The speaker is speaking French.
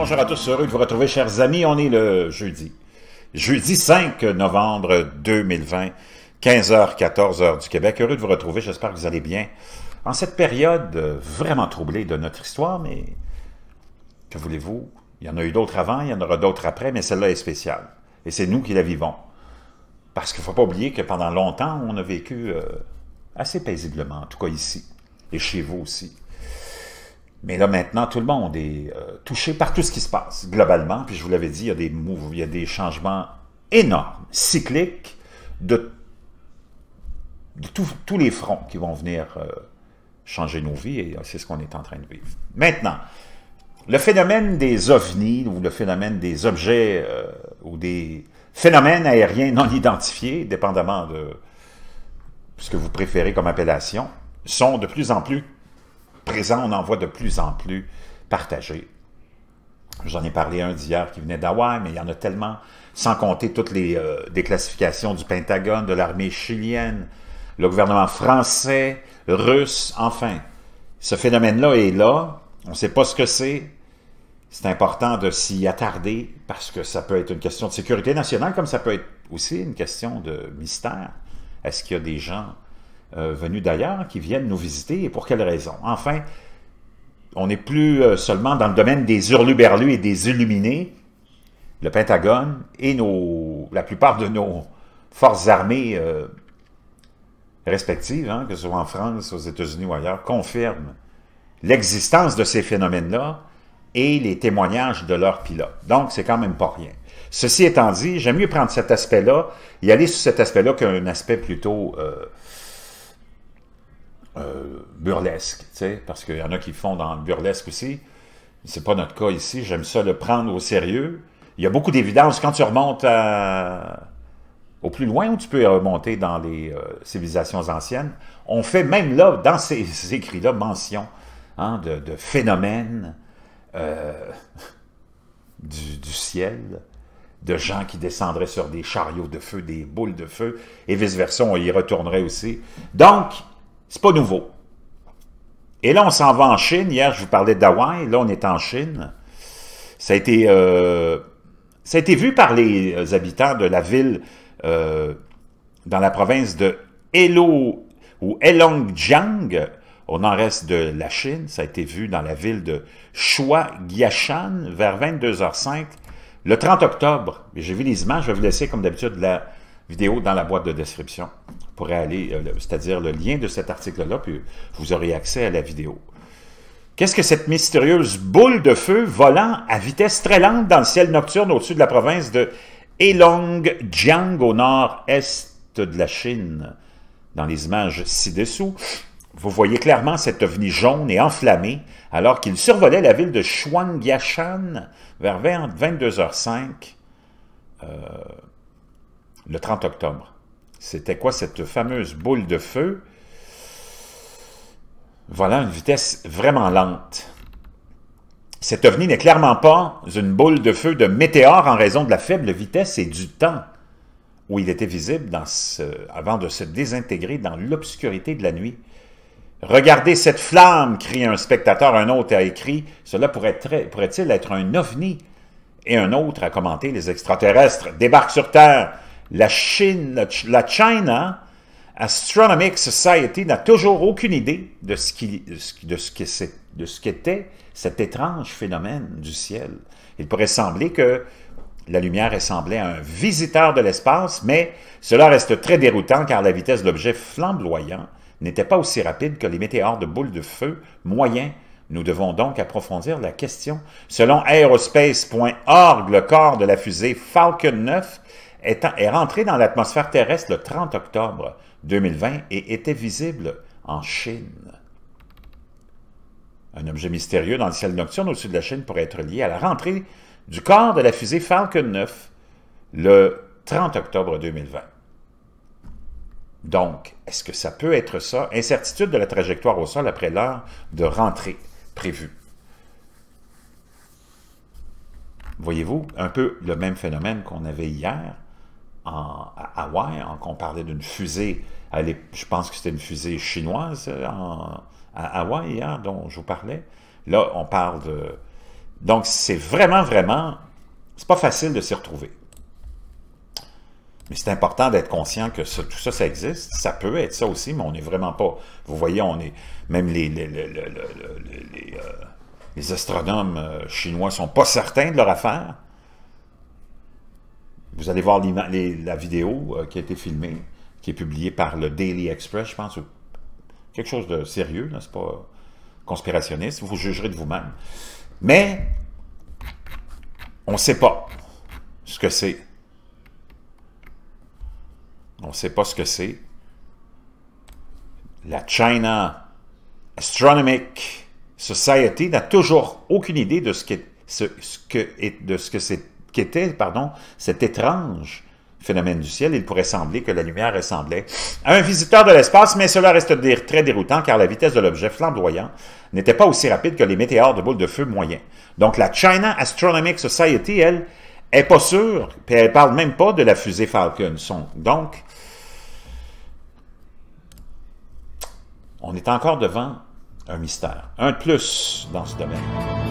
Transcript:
bonjour à tous, heureux de vous retrouver, chers amis. On est le jeudi, jeudi 5 novembre 2020, 15h, 14h du Québec. Heureux de vous retrouver, j'espère que vous allez bien. En cette période euh, vraiment troublée de notre histoire, mais que voulez-vous? Il y en a eu d'autres avant, il y en aura d'autres après, mais celle-là est spéciale. Et c'est nous qui la vivons. Parce qu'il ne faut pas oublier que pendant longtemps, on a vécu euh, assez paisiblement, en tout cas ici, et chez vous aussi. Mais là, maintenant, tout le monde est euh, touché par tout ce qui se passe, globalement. Puis je vous l'avais dit, il y a des moves, il y a des changements énormes, cycliques, de, tous les fronts qui vont venir euh, changer nos vies, et c'est ce qu'on est en train de vivre. Maintenant, le phénomène des ovnis, ou le phénomène des objets, euh, ou des phénomènes aériens non identifiés, dépendamment de ce que vous préférez comme appellation, sont de plus en plus présent, on en voit de plus en plus partagés. J'en ai parlé un d'hier qui venait d'Hawaï, mais il y en a tellement, sans compter toutes les euh, déclassifications du Pentagone, de l'armée chilienne, le gouvernement français, russe, enfin. Ce phénomène-là est là, on ne sait pas ce que c'est, c'est important de s'y attarder parce que ça peut être une question de sécurité nationale, comme ça peut être aussi une question de mystère. Est-ce qu'il y a des gens euh, venus d'ailleurs qui viennent nous visiter et pour quelles raisons. Enfin, on n'est plus euh, seulement dans le domaine des hurluberlus et des illuminés. Le Pentagone et nos, la plupart de nos forces armées euh, respectives, hein, que ce soit en France, aux États-Unis ou ailleurs, confirment l'existence de ces phénomènes-là et les témoignages de leurs pilotes. Donc, c'est quand même pas rien. Ceci étant dit, j'aime mieux prendre cet aspect-là et aller sur cet aspect-là qu'un aspect plutôt euh, tu burlesque, parce qu'il y en a qui font dans le burlesque aussi. C'est pas notre cas ici. J'aime ça le prendre au sérieux. Il y a beaucoup d'évidence. Quand tu remontes au plus loin où tu peux remonter dans les euh, civilisations anciennes, on fait même là, dans ces, écrits-là, mention hein, de, phénomènes euh, du, ciel, de gens qui descendraient sur des chariots de feu, des boules de feu, et vice-versa, on y retournerait aussi. Donc, c'est pas nouveau. Et là, on s'en va en Chine. Hier, je vous parlais d'Hawaï. Là, on est en Chine. Euh, ça a été, vu par les habitants de la ville euh, dans la province de Hello ou Heilongjiang, On en reste de la Chine. Ça a été vu dans la ville de Shuagyashan vers 22h05 le 30 octobre. J'ai vu les images. Je vais vous laisser, comme d'habitude, la vidéo dans la boîte de description pourrez aller, euh, c'est-à-dire le lien de cet article-là, puis vous aurez accès à la vidéo. Qu'est-ce que cette mystérieuse boule de feu volant à vitesse très lente dans le ciel nocturne au-dessus de la province de Heilongjiang au nord-est de la Chine? Dans les images ci-dessous, vous voyez clairement cet ovni jaune et enflammé alors qu'il survolait la ville de Shuangyashan vers 22h05 euh, le 30 octobre. C'était quoi cette fameuse boule de feu? Voilà une vitesse vraiment lente. Cet ovni n'est clairement pas une boule de feu de météore en raison de la faible vitesse et du temps où il était visible avant de se désintégrer dans l'obscurité de la nuit. Regardez cette flamme, crie un spectateur, un autre a écrit. Cela pourrait-il être un ovni? Et un autre a commenté, les extraterrestres débarquent sur Terre, la China Astronomic Society n'a toujours aucune idée de ce qui, ce qu'était cet étrange phénomène du ciel. Il pourrait sembler que la lumière ressemblait à un visiteur de l'espace, mais cela reste très déroutant car la vitesse d'objets flamboyant n'était pas aussi rapide que les météores de boules de feu moyens. Nous devons donc approfondir la question. Selon aerospace.org, le corps de la fusée Falcon 9 est, rentré dans l'atmosphère terrestre le 30 octobre 2020 et était visible en Chine. Un objet mystérieux dans le ciel nocturne au sud de la Chine pourrait être lié à la rentrée du corps de la fusée Falcon 9 le 30 octobre 2020. Donc, est-ce que ça peut être ça? Incertitude de la trajectoire au sol après l'heure de rentrée prévue. Voyez-vous, un peu le même phénomène qu'on avait hier, à Hawaï, on parlait d'une fusée, je pense que c'était une fusée chinoise euh, à Hawaï hein, dont je vous parlais. Là, on parle de... Donc, c'est vraiment, vraiment... C'est pas facile de s'y retrouver. Mais c'est important d'être conscient que tout ça, ça existe. Ça peut être ça aussi, mais on n'est vraiment pas... Vous voyez, on est... Même les... les, euh, astronomes euh, chinois ne sont pas certains de leur affaire. Vous allez voir la vidéo euh, qui a été filmée, qui est publiée par le Daily Express, je pense. Quelque chose de sérieux, n'est-ce pas? conspirationniste. Vous jugerez de vous-même. Mais, on ne sait pas ce que c'est. On ne sait pas ce que c'est. La China Astronomic Society n'a toujours aucune idée de de ce que c'est pardon, cet étrange phénomène du ciel, il pourrait sembler que la lumière ressemblait à un visiteur de l'espace, mais cela reste dire très déroutant car la vitesse de l'objet flamboyant n'était pas aussi rapide que les météores de boules de feu moyens. Donc la China Astronomic Society, elle, est pas sûre, et elle parle même pas de la fusée Falcon. Donc, on est encore devant un mystère. Un plus dans ce domaine.